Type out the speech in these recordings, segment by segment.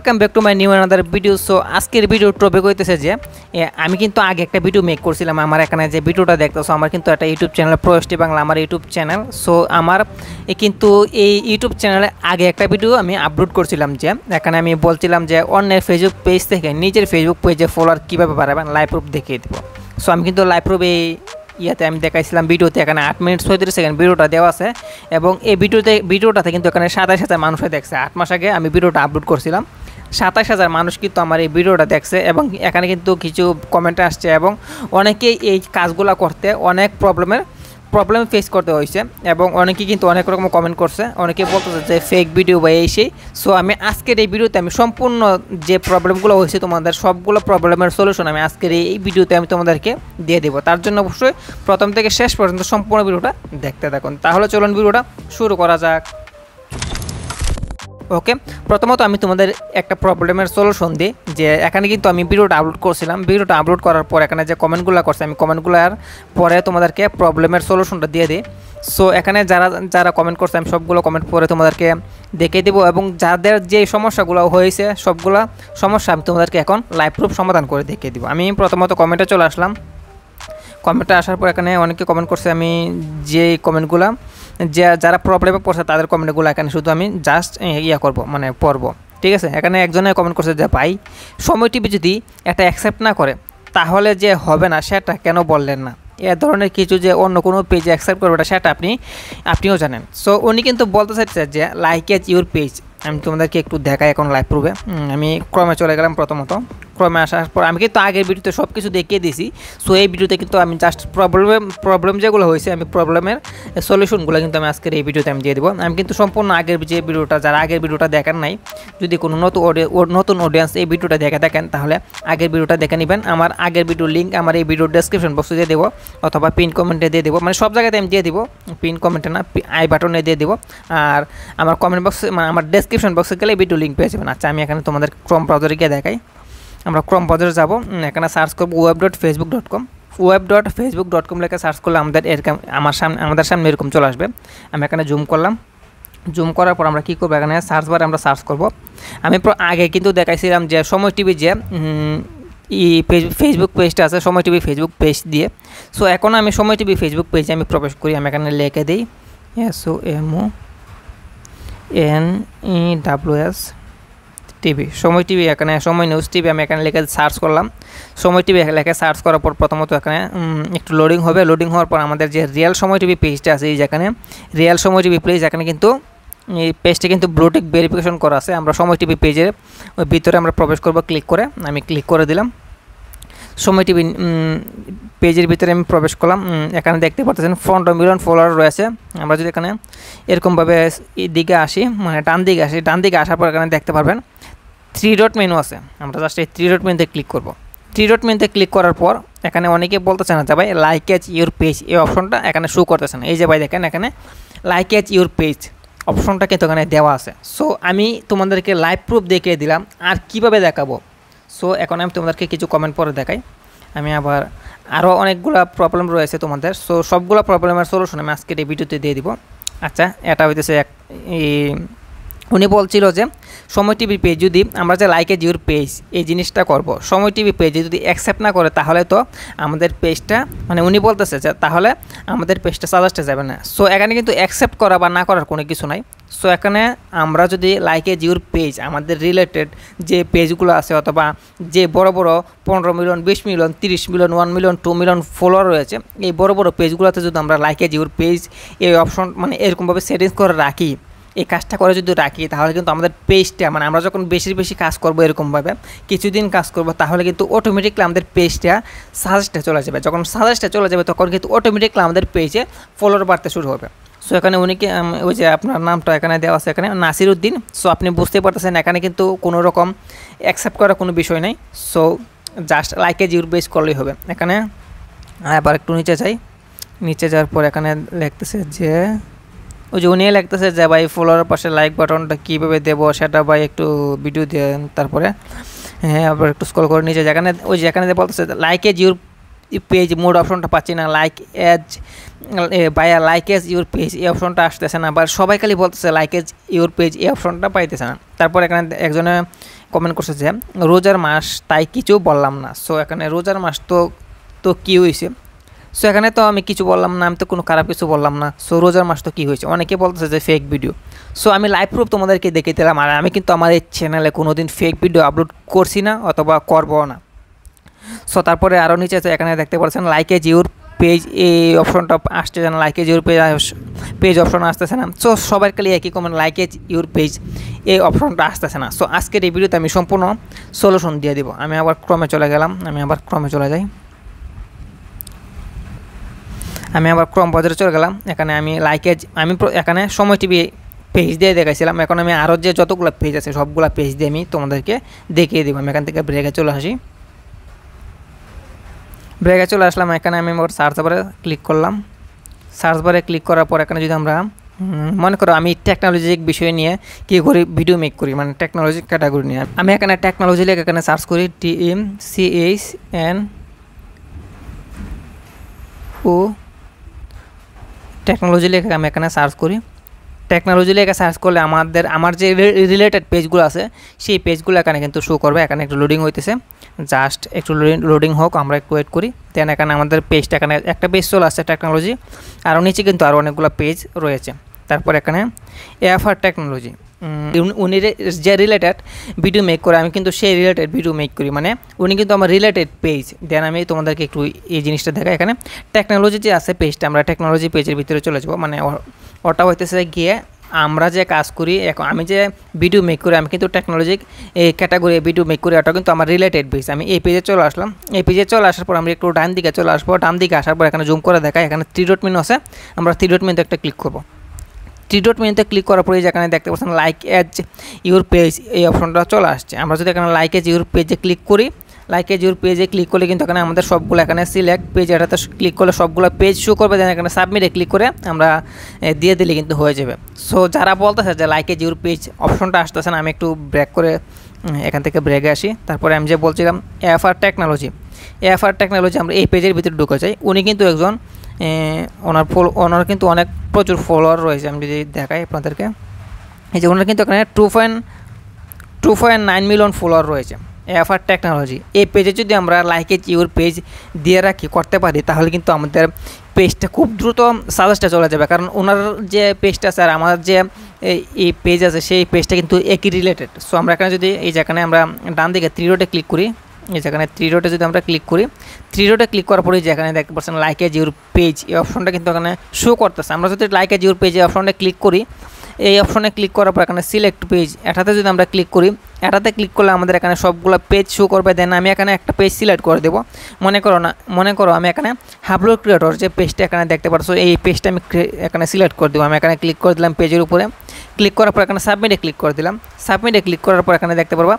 welcome back to my new another video so আজকের video topic হইতেছে যে আমি কিন্তু আগে একটা ভিডিও মেক করছিলাম আমার এখানে যে ভিডিওটা দেখতেছো আমার কিন্তু একটা ইউটিউব চ্যানেল প্রয়ষ্টি বাংলা আমার ইউটিউব চ্যানেল সো আমার কিন্তু এই ইউটিউব চ্যানেলে আগে একটা ভিডিও আমি আপলোড করছিলাম যে এখানে আমি বলছিলাম যে অন্যের ফেসবুক পেজ থেকে নিজের ফেসবুক পেজে ফলোয়ার কীভাবে বাড়াবেন লাইভ প্রুফ দেখিয়ে দেবো সো আমি কিন্তু লাইভ প্রুফ এই ইয়াতে আমি দেখাইছিলাম ভিডিওতে এখানে আট মিনিট ছয়ত্রিশ সেকেন্ড ভিডিওটা দেওয়া আছে এবং এই ভিডিওতে ভিডিওটাতে কিন্তু এখানে সাতাশ হাজার মানুষে দেখছে আট মাস আগে আমি ভিডিওটা আপলোড করছিলাম সাতাশ হাজার মানুষ কিন্তু আমার এই ভিডিওটা দেখছে এবং এখানে কিন্তু কিছু কমেন্ট আসছে এবং অনেকেই এই কাজগুলো করতে অনেক প্রবলেমের প্রবলেম ফেস করতে হয়েছে এবং অনেকেই কিন্তু অনেক রকম কমেন্ট করছে অনেকে বলতেছে যে ফেক ভিডিও বা এই সেই সো আমি আজকের এই ভিডিওতে আমি সম্পূর্ণ যে প্রবলেমগুলো হয়েছে তোমাদের সবগুলো প্রবলেমের সলিউশন আমি আজকের এই ভিডিওতে আমি তোমাদেরকে দিয়ে দেবো তার জন্য অবশ্যই প্রথম থেকে শেষ পর্যন্ত সম্পূর্ণ ভিডিওটা দেখতে থাকুন তাহলে চলুন ভিডিওটা শুরু করা যাক ওকে প্রথমত আমি তোমাদের একটা প্রবলেমের সলিউশন দিই যে এখানে কিন্তু আমি ভিডিওটা আপলোড করছিলাম ভিডিওটা আপলোড করার পর এখানে যে কমেন্টগুলো করছে আমি কমেন্টগুলো আর পরে তোমাদেরকে প্রবলেমের সলিউশনটা দিয়ে দিই সো এখানে যারা যারা কমেন্ট করছে আমি সবগুলো কমেন্ট পরে তোমাদেরকে দেখে দেবো এবং যাদের যে সমস্যাগুলো হয়েছে সবগুলো সমস্যা আমি তোমাদেরকে এখন লাইভ প্রুফ সমাধান করে দেখিয়ে দেবো আমি প্রথমত কমেন্টে চলে আসলাম কমেন্টটা আসার পর এখানে অনেকে কমেন্ট করছে আমি যে কমেন্টগুলো যে যারা প্রবলেমে পড়ছে তাদের কমেন্টগুলো এখানে শুধু আমি জাস্ট ইয়া করব মানে পড়ব ঠিক আছে এখানে একজনে কমেন্ট করছে যে ভাই সময় টিভি যদি এটা অ্যাকসেপ্ট না করে তাহলে যে হবে না সেটা কেন বললেন না এ ধরনের কিছু যে অন্য কোনো পেজে অ্যাকসেপ্ট করবে সেটা আপনি আপনিও জানেন সো উনি কিন্তু বলতে চাইছে যে লাইক এজ ইউর পেজ আমি তোমাদেরকে একটু দেখাই এখন লাইভ প্রুভে আমি ক্রমে চলে গেলাম প্রথমত ক্রমে আসার পর আমি কিন্তু আগের ভিডিওতে সব কিছু দেখিয়ে দিয়েছি সো এই ভিডিওতে কিন্তু আমি জাস্ট প্রবলেম প্রবলেম যেগুলো হয়েছে আমি প্রবলেমের সলিউশনগুলো কিন্তু আমি আজকের এই ভিডিওতে আমি দিয়ে দেবো আমি কিন্তু সম্পূর্ণ আগের যে ভিডিওটা যারা আগের ভিডিওটা দেখেন নাই যদি কোনো নতুন নতুন অডিয়েন্স এই ভিডিওটা দেখে থাকেন তাহলে আগের ভিডিওটা দেখে নেবেন আমার আগের ভিডিওর লিঙ্ক আমার এই ভিডিওর ডেসক্রিপশন বক্সে দিয়ে দেবো অথবা পিন কমেন্টে দিয়ে দেবো মানে সব জায়গাতে আমি দিয়ে দিব পিন কমেন্টে না আই বাটনে দিয়ে দেবো আর আমার কমেন্ট বক্সে আমার ডেসক্রিপশন বক্সে গেলে ভিডিও লিঙ্ক পেয়ে যাবেন আচ্ছা আমি এখানে তোমাদের ক্রম ব্রাউজারে গিয়ে দেখাই আমরা ক্রম বাজারে যাব এখানে সার্চ করব web dot Facebook dot com web dot Facebook dot com লেখা সার্চ করলে আমাদের এরকম আমার সামনে আমাদের সামনে এরকম চলে আসবে আমি এখানে জুম করলাম জুম করার পর আমরা কী করবো এখানে সার্চ বারে আমরা সার্চ করব আমি আগে কিন্তু দেখাইছিলাম যে সময় টিভি যে ই ফেসবুক পেজটা আছে সময় টিভি ফেসবুক পেজ দিয়ে সো এখন আমি সময় টিভি ফেসবুক পেজে আমি প্রবেশ করি আমি এখানে লিখে দিই S O M O N E W S TV Somoy TV এখানে সময় নিউজ টিভি আমি এখানে লিখে সার্চ করলাম সময় টিভি লেখে সার্চ করার পর প্রথমত এখানে একটু লোডিং হবে লোডিং হওয়ার পর আমাদের যে রিয়েল সময় টিভি পেজটা আছে এই যেখানে রিয়েল সময় টিভি পেজ এখানে কিন্তু এই পেজটি কিন্তু ব্লুটেক ভেরিফিকেশন করা আছে আমরা সময় টিভি পেজের ওই ভিতরে আমরা প্রবেশ করব ক্লিক করে আমি ক্লিক করে দিলাম সময় টিভি পেজের ভিতরে আমি প্রবেশ করলাম এখানে দেখতে পাচ্ছেন ফ্রন্ট মিলিয়ন ফলোয়ার রয়েছে আমরা যদি এখানে এরকমভাবে দিকে আসি মানে ডান দিকে আসি ডান দিকে আসার পর এখানে দেখতে পারবেন থ্রি ডট মেনু আছে আমরা জাস্ট এই থ্রি ডট মেনুতে ক্লিক করব থ্রি ডট মেনুতে ক্লিক করার পর এখানে অনেকে বলতেছে না যে ভাই লাইক এচ ইউর পেজ এই অপশনটা এখানে শো করতেছে না এই যে ভাই দেখেন এখানে লাইক এচ ইউর পেজ অপশনটা কিন্তু এখানে দেওয়া আছে সো আমি তোমাদেরকে লাইভ প্রুফ দেখিয়ে দিলাম আর কিভাবে দেখাবো সো এখন আমি তোমাদেরকে কিছু কমেন্ট পরে দেখাই আমি আবার আরও অনেকগুলো প্রবলেম রয়েছে তোমাদের সো সবগুলো প্রবলেমের সলিউশন আমি আজকে এই ভিডিওতে দিয়ে দিব আচ্ছা এটা হইতেছে এক উনি বলছিল যে সময় টিভি পেজ যদি আমরা যে লাইকে জিওর পেজ এই জিনিসটা করব সময় টিভি পেজে যদি অ্যাকসেপ্ট না করে তাহলে তো আমাদের পেজটা মানে উনি বলতেছে যে তাহলে আমাদের পেজটা সাজাস্টে যাবে না সো এখানে কিন্তু অ্যাকসেপ্ট করা বা না করার কোনো কিছু নাই সো এখানে আমরা যদি লাইকে জিওর পেজ আমাদের রিলেটেড যে পেজগুলো আছে অথবা যে বড় বড় পনেরো মিলিয়ন বিশ মিলিয়ন তিরিশ million one million two million follower রয়েছে এই বড় বড় পেজগুলোতে যদি আমরা লাইকে জিওর পেজ এই অপশন মানে এরকমভাবে সেটিংস করে রাখি এই কাজটা করে যদি রাখি তাহলে কিন্তু আমাদের পেজটা মানে আমরা যখন বেশি বেশি কাজ করবো এরকমভাবে কিছুদিন কাজ করব তাহলে কিন্তু অটোমেটিকলি আমাদের পেজটা সাজেস্টে চলে যাবে যখন সাজেস্টে চলে যাবে তখন কিন্তু অটোমেটিকলি আমাদের পেজে ফলোয়ার বাড়তে শুরু হবে সো এখানে উনিকে ওই যে আপনার নামটা এখানে দেওয়া আছে এখানে নাসির উদ্দিন সো আপনি বুঝতে পারতেছেন এখানে কিন্তু কোনো রকম অ্যাকসেপ্ট করার কোনো বিষয় নাই সো জাস্ট লাইকে জিউর বেস করলেই হবে এখানে আবার একটু নিচে যাই নিচে যাওয়ার পর এখানে লিখতেছে যে ওই যে উনি লাগতেছে যে ভাই ফলোয়ার পাশে লাইক বাটনটা কীভাবে দেবো সেটা ভাই একটু ভিডিও দেন তারপরে হ্যাঁ আবার একটু স্কল করে নিচে যেখানে ওই যেখানে বলতেছে like as your page mode অপশনটা পাচ্ছি না লাইক এজ বায়া লাইক এজ ইউর পেজ এই অপশনটা আসতেছে না বা সবাই খালি বলতেছে লাইক এজ ইউর পেজ এই অপশনটা পাইতেছে না তারপর এখানে একজনে কমেন্ট করছে যে রোজার মাস তাই কিছু বললাম না সো এখানে রোজার মাস তো তো কী হয়েছে সো এখানে তো আমি কিছু বললাম না আমি তো কোনো খারাপ কিছু বললাম না সো রোজার মাস তো কী হয়েছে অনেকে বলতেছে যে ফেক ভিডিও সো আমি লাইভ প্রুফ তোমাদেরকে দেখে দিলাম আর আমি কিন্তু আমার এই চ্যানেলে কোনো দিন ফেক ভিডিও আপলোড করছি না অথবা করবো না সো তারপরে আরও নিচে এখানে দেখতে পাচ্ছেন লাইকে জিওর পেজ এই অপশনটা আসছে না লাইকে জিওর পেজ পেজ অপশন আসতেছে না সো সবার খালি একই কমেন্ট লাইকে ইউর পেজ এই অপশনটা আসতেছে না সো আজকের এই ভিডিওতে আমি সম্পূর্ণ সলিউশন দিয়ে দিব আমি আবার ক্রমে চলে গেলাম আমি আবার ক্রমে চলে যাই আমি আবার ক্রম বাজারে চলে গেলাম এখানে আমি লাইকে আমি এখানে সময় টিভি পেজ দিয়ে দেখাইছিলাম এখন আমি আরও যে যতগুলো পেজ আছে সবগুলো পেজ দিয়ে আমি তোমাদেরকে দেখিয়ে দেবো আমি এখান থেকে ব্রেকে চলে আসি ব্রেকে চলে আসলাম এখানে আমি আমার সার্চ বারে ক্লিক করলাম সার্চ বারে ক্লিক করার পর এখানে যদি আমরা মনে করো আমি টেকনোলজিক বিষয় নিয়ে কি করি ভিডিও মেক করি মানে টেকনোলজি ক্যাটাগরি নিয়ে আমি এখানে টেকনোলজি লেখা এখানে সার্চ করি T M C H N O technology লেখে আমি এখানে সার্চ করি টেকনোলজি লেখা সার্চ করলে আমাদের আমার যে রিলেটেড পেজগুলো আছে সেই পেজগুলো এখানে কিন্তু শো করবে এখানে একটু লোডিং হইতেছে জাস্ট একটু লোডিং হোক আমরা একটু ওয়েট করি দেন এখানে আমাদের পেজটা এখানে একটা পেজ চলে আসছে টেকনোলজি আরও নিচে কিন্তু আরও অনেকগুলো পেজ রয়েছে তারপর এখানে এফ আর টেকনোলজি উনি যে রিলেটেড ভিডিও মেক করে আমি কিন্তু সেই রিলেটেড ভিডিও মেক করি মানে উনি কিন্তু আমার রিলেটেড পেজ দেন আমি তোমাদেরকে একটু এই জিনিসটা দেখা এখানে টেকনোলজি যে আছে পেজটা আমরা টেকনোলজি পেজের ভিতরে চলে যাবো মানে ওটা হইতেছে গিয়ে আমরা যে কাজ করি এখন আমি যে ভিডিও মেক করি আমি কিন্তু টেকনোলজি এই ক্যাটাগরি ভিডিও মেক করি ওটা কিন্তু আমার রিলেটেড পেজ আমি এই পেজে চলে আসলাম এই পেজে চলে আসার পর আমি একটু ডান দিকে চলে আসবো ডান দিকে আসার পর এখানে জুম করে দেখায় এখানে থ্রি ডট মিন আছে আমরা থ্রি ডট মিনতে একটা ক্লিক করবো থ্রি ডট মেনুতে ক্লিক করার পরে এখানে দেখতে পাচ্ছেন লাইক অ্যাজ ইউর পেজ এই অপশনটা চলে আসছে আমরা যদি এখানে লাইক এজ ইউর পেজে ক্লিক করি লাইক এজ ইউর পেজে ক্লিক করলে কিন্তু এখানে আমাদের সবগুলো এখানে সিলেক্ট পেজ এটাতে ক্লিক করলে সবগুলো পেজ শো করবে দেন এখানে সাবমিটে ক্লিক করে আমরা দিয়ে দিলে কিন্তু হয়ে যাবে সো যারা বলতেছে যে লাইক এজ ইউর পেজ অপশনটা আসতেছে আমি একটু ব্রেক করে এখান থেকে ব্রেকে আসি তারপরে আমি যে বলছিলাম F R technology F R technology আমরা এই পেজের ভিতরে ঢুকে যাই উনি কিন্তু একজন ওনার ফল ওনার কিন্তু অনেক প্রচুর ফলোয়ার রয়েছে আমি যদি দেখাই আপনাদেরকে এই যে ওনার কিন্তু এখানে two point two point nine million follower রয়েছে এফআর টেকনোলজি এই পেজে যদি আমরা লাইকে ইউর পেজ দিয়ে রাখি করতে পারি তাহলে কিন্তু আমাদের পেজটা খুব দ্রুত সাজেস্টে চলে যাবে কারণ ওনার যে পেজটা আছে আর আমার যে এই পেজ আছে সেই পেজটা কিন্তু একই রিলেটেড সো আমরা এখানে যদি এই যেখানে আমরা ডান দিকে থ্রি রোডে ক্লিক করি যেখানে থ্রি ডটে যদি আমরা ক্লিক করি থ্রি ডটে ক্লিক করার পরে যেখানে দেখতে পাচ্ছেন লাইক এজ ইউর পেজ এই অপশনটা কিন্তু এখানে শো করতেছে আমরা যদি লাইক এজ ইউর পেজ এই অপশনটা ক্লিক করি এই অপশনে ক্লিক করার পর এখানে সিলেক্ট পেজ এটাতে যদি আমরা ক্লিক করি এটাতে ক্লিক করলে আমাদের এখানে সবগুলো পেজ শো করবে দেন আমি এখানে একটা পেজ সিলেক্ট করে দেবো মনে করো না মনে করো আমি এখানে হাবলো ক্রিয়েটর যে পেজটা এখানে দেখতে পাচ্ছ এই পেজটা আমি এখানে সিলেক্ট করে দেবো আমি এখানে ক্লিক করে দিলাম পেজের উপরে ক্লিক করার পর এখানে সাবমিটে ক্লিক করে দিলাম সাবমিটে ক্লিক করার পর এখানে দেখতে পারবা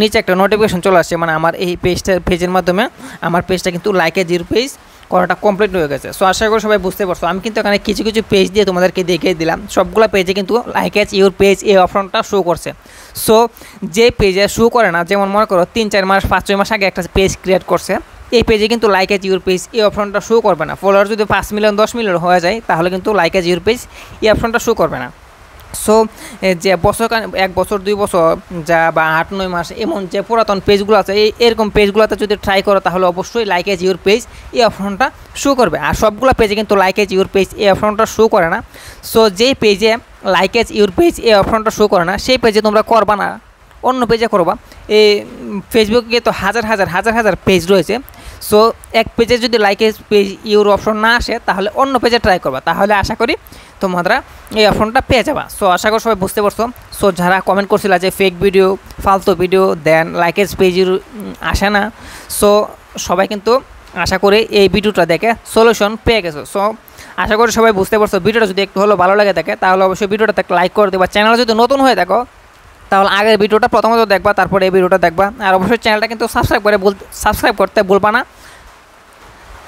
নিচে একটা নোটিফিকেশন চলে আসছে মানে আমার এই পেজটা পেজের মাধ্যমে আমার পেজটা কিন্তু লাইকে জিরো পেজ করাটা কমপ্লিট হয়ে গেছে সো আশা করি সবাই বুঝতে পারছো আমি কিন্তু এখানে কিছু কিছু পেজ দিয়ে তোমাদেরকে দেখিয়ে দিলাম সবগুলো পেজে কিন্তু লাইক অ্যাচ ইউর পেজ এই অপশনটা শো করছে সো যে পেজে শো করে না যেমন মনে করো তিন চার মাস পাঁচ ছয় মাস আগে একটা পেজ ক্রিয়েট করছে এই পেজে কিন্তু লাইক এজ ইউর পেজ এই অপশনটা শো করবে না ফলোয়ার যদি পাঁচ মিলিয়ন দশ মিলিয়ন হয়ে যায় তাহলে কিন্তু লাইক অ্যাচ ইউর পেজ এই অপশনটা শো করবে না সো যে বছর এক বছর দুই বছর যা বা আট নয় মাস এমন যে পুরাতন পেজগুলো আছে এই এরকম পেজগুলোতে যদি ট্রাই করো তাহলে অবশ্যই লাইক এজ ইউর পেজ এই অপশনটা শো করবে আর সবগুলো পেজে কিন্তু লাইক এজ ইউর পেজ এই অপশনটা শো করে না সো যে পেজে লাইক এজ ইউর পেজ এই অপশনটা শো করে না সেই পেজে তোমরা করবা না অন্য পেজে করবা এই ফেসবুকে তো হাজার হাজার হাজার হাজার পেজ রয়েছে সো এক পেজে যদি like as page your option না আসে তাহলে অন্য পেজে ট্রাই করবা তাহলে আশা করি তোমরা এই অপশনটা পেয়ে যাবা সো আশা করি সবাই বুঝতে পারছো সো যারা কমেন্ট করছিল যে ফেক ভিডিও ফালতু ভিডিও দেন লাইকেজ পেজের আসে না সো সবাই কিন্তু আশা করি এই ভিডিওটা দেখে সলিউশন পেয়ে গেছো সো আশা করি সবাই বুঝতে পারছো ভিডিওটা যদি একটু হলো ভালো লাগে থাকে তাহলে অবশ্যই তাকে লাইক করে দেবা চ্যানেল যদি নতুন হয়ে থাকো তাহলে আগের ভিডিওটা প্রথমত দেখবা তারপরে এই ভিডিওটা দেখবা আর অবশ্যই চ্যানেলটা কিন্তু সাবস্ক্রাইব করে সাবস্ক্রাইব করতে ভুলবা না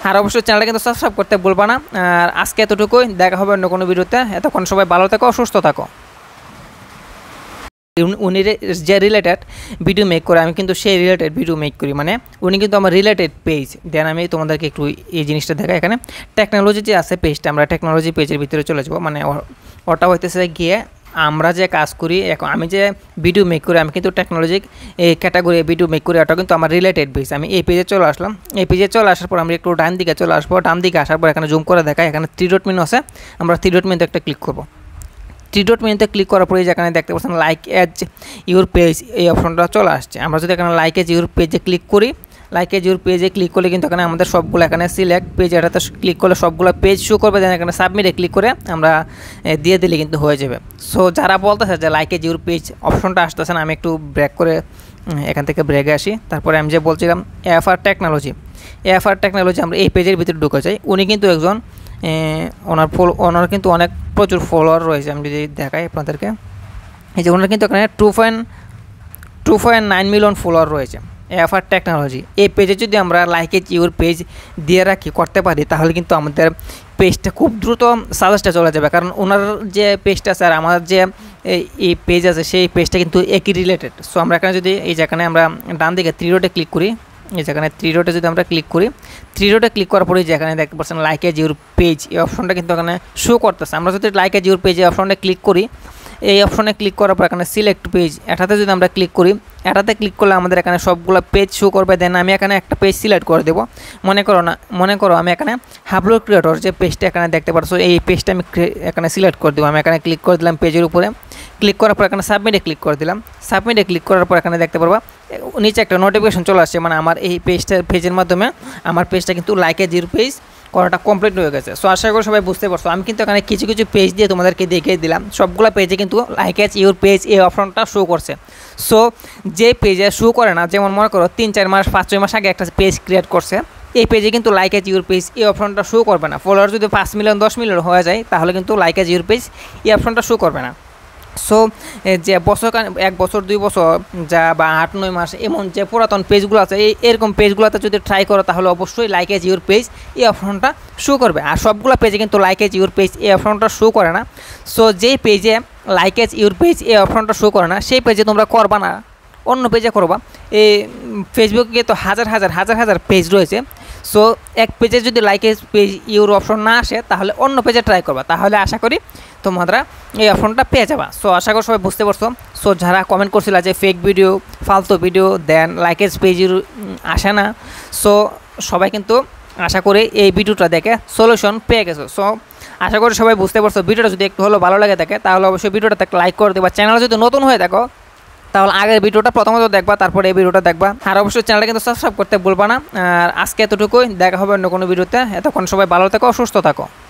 আর অবশ্যই চ্যানেলটা কিন্তু সাবস্ক্রাইব করতে ভুলবা না আর আজকে এতটুকুই দেখা হবে অন্য কোনো ভিডিওতে এতক্ষণ সবাই ভালো থাকো সুস্থ থাকো উনি যে রিলেটেড ভিডিও মেক করে আমি কিন্তু সেই রিলেটেড ভিডিও মেক করি মানে উনি কিন্তু আমার রিলেটেড পেজ দেন আমি তোমাদেরকে একটু এই জিনিসটা দেখা এখানে টেকনোলজি যে আছে পেজটা আমরা টেকনোলজি পেজের ভিতরে চলে যাবো মানে ওটা হইতেছে গিয়ে আমরা যে কাজ করি এখন আমি যে ভিডিও মেক করি আমি কিন্তু টেকনোলজি এই ক্যাটাগরি ভিডিও মেক করি ওটা কিন্তু আমার রিলেটেড বেস আমি এই পেজে চলে আসলাম এই পেজে চলে আসার পর আমরা একটু ডান দিকে চলে আসবো ডান দিকে আসার পর এখানে জুম করে দেখায় এখানে থ্রি ডট মিন আছে আমরা থ্রি ডট মিনতে একটা ক্লিক করবো থ্রি ডট মিনতে ক্লিক করার পরে যেখানে দেখতে পাচ্ছেন লাইক অ্যাজ ইউর পেজ এই অপশনটা চলে আসছে আমরা যদি এখানে লাইক অ্যাজ ইউর পেজে ক্লিক করি লাইকে জোর পেজে ক্লিক করলে কিন্তু এখানে আমাদের সবগুলো এখানে সিলেক্ট পেজ এটাতে ক্লিক করলে সবগুলো পেজ শো করবে দেন এখানে সাবমিটে ক্লিক করে আমরা দিয়ে দিলে কিন্তু হয়ে যাবে সো যারা বলতেছে যে লাইকে জিওর পেজ অপশনটা আসতেছে না আমি একটু ব্রেক করে এখান থেকে ব্রেকে আসি তারপরে আমি যে বলছিলাম F R technology F R technology আমরা এই পেজের ভিতরে ঢুকে যাই উনি কিন্তু একজন ওনার ফল ওনার কিন্তু অনেক প্রচুর ফলোয়ার রয়েছে আমি যদি দেখাই আপনাদেরকে এই যে ওনার কিন্তু এখানে two point two point nine million follower রয়েছে এফআর টেকনোলজি এই পেজে যদি আমরা লাইক এজ ইউর পেজ দিয়ে রাখি করতে পারি তাহলে কিন্তু আমাদের পেজটা খুব দ্রুত সাজেস্টে চলে যাবে কারণ ওনার যে পেজটা আছে আর আমার যে এই পেজ আছে সেই পেজটা কিন্তু একই রিলেটেড সো আমরা এখানে যদি এই যেখানে আমরা ডান দিকে থ্রি রোডে ক্লিক করি এই যেখানে থ্রি রোডে যদি আমরা ক্লিক করি থ্রি রোডে ক্লিক করার পরে যেখানে দেখতে পাচ্ছেন লাইক এজ ইউর পেজ এই অপশনটা কিন্তু এখানে শো করতেছে আমরা যদি লাইক এজ ইউর পেজ এই অপশনটা ক্লিক করি এই অপশনে ক্লিক করার পর এখানে সিলেক্ট পেজ এটাতে যদি আমরা ক্লিক করি এটাতে ক্লিক করলে আমাদের এখানে সবগুলো পেজ শো করবে দেন আমি এখানে একটা পেজ সিলেক্ট করে দেবো মনে করো না মনে করো আমি এখানে হাবলো ক্রিয়েটর যে পেজটা এখানে দেখতে পারছো এই পেজটা আমি এখানে সিলেক্ট করে দেবো আমি এখানে ক্লিক করে দিলাম পেজের উপরে ক্লিক করার পর এখানে সাবমিটে ক্লিক করে দিলাম সাবমিটে ক্লিক করার পর এখানে দেখতে পারবা নিচে একটা নোটিফিকেশন চলে আসছে মানে আমার এই পেজটা পেজের মাধ্যমে আমার পেজটা কিন্তু লাইকে জিরো পেজ করাটা কমপ্লিট হয়ে গেছে সো আশা করি সবাই বুঝতে পারছো আমি কিন্তু এখানে কিছু কিছু পেজ দিয়ে তোমাদেরকে দেখিয়ে দিলাম সবগুলো পেজে কিন্তু লাইক অ্যাচ ইউর পেজ এই অপশনটা শো করছে সো যে পেজে শো করে না যেমন মনে করো তিন চার মাস পাঁচ ছয় মাস আগে একটা পেজ ক্রিয়েট করছে এই পেজে কিন্তু লাইক এজ ইউর পেজ এই অপশনটা শো করবে না ফলোয়ার যদি পাঁচ মিলিয়ন দশ মিলিয়ন হয়ে যায় তাহলে কিন্তু লাইক এজ ইউর পেজ এই অপশনটা শো করবে না সো যে বছর এক বছর দুই বছর যা বা আট নয় মাস এমন যে পুরাতন পেজগুলো আছে এই এরকম পেজগুলোতে যদি ট্রাই করো তাহলে অবশ্যই লাইকে জিওর ইউর পেজ এই অপশনটা শো করবে আর সবগুলো পেজে কিন্তু লাইক এজ ইউর পেজ এই অপশনটা শো করে না সো যেই পেজে লাইকেজ ইউর পেজ এই অপশনটা শো করে না সেই পেজে তোমরা করবা না অন্য পেজে করবা এই ফেসবুকে তো হাজার হাজার হাজার হাজার পেজ রয়েছে সো এক পেজে যদি লাইক পেজ ইউর অপশন না আসে তাহলে অন্য পেজে ট্রাই করবা তাহলে আশা করি তোমরা এই অপশনটা পেয়ে যাবা সো আশা করি সবাই বুঝতে পারছো সো যারা কমেন্ট করছিল যে ফেক ভিডিও ফালতু ভিডিও দেন লাইকেজ পেজ আসে না সো সবাই কিন্তু আশা করি এই ভিডিওটা দেখে সলিউশন পেয়ে গেছো সো আশা করি সবাই বুঝতে পারছো ভিডিওটা যদি একটু হলো ভালো লাগে থাকে তাহলে অবশ্যই ভিডিওটা লাইক করে দেবা চ্যানেল যদি নতুন হয়ে থাকো তাহলে আগের ভিডিওটা প্রথমত দেখবা তারপরে এই ভিডিওটা দেখবা আর অবশ্যই চ্যানেলটা কিন্তু সাবস্ক্রাইব করতে বলবা না আর আজকে এতটুকুই দেখা হবে অন্য কোনো ভিডিওতে এতক্ষণ সবাই ভালো থাকো সুস্থ থাকো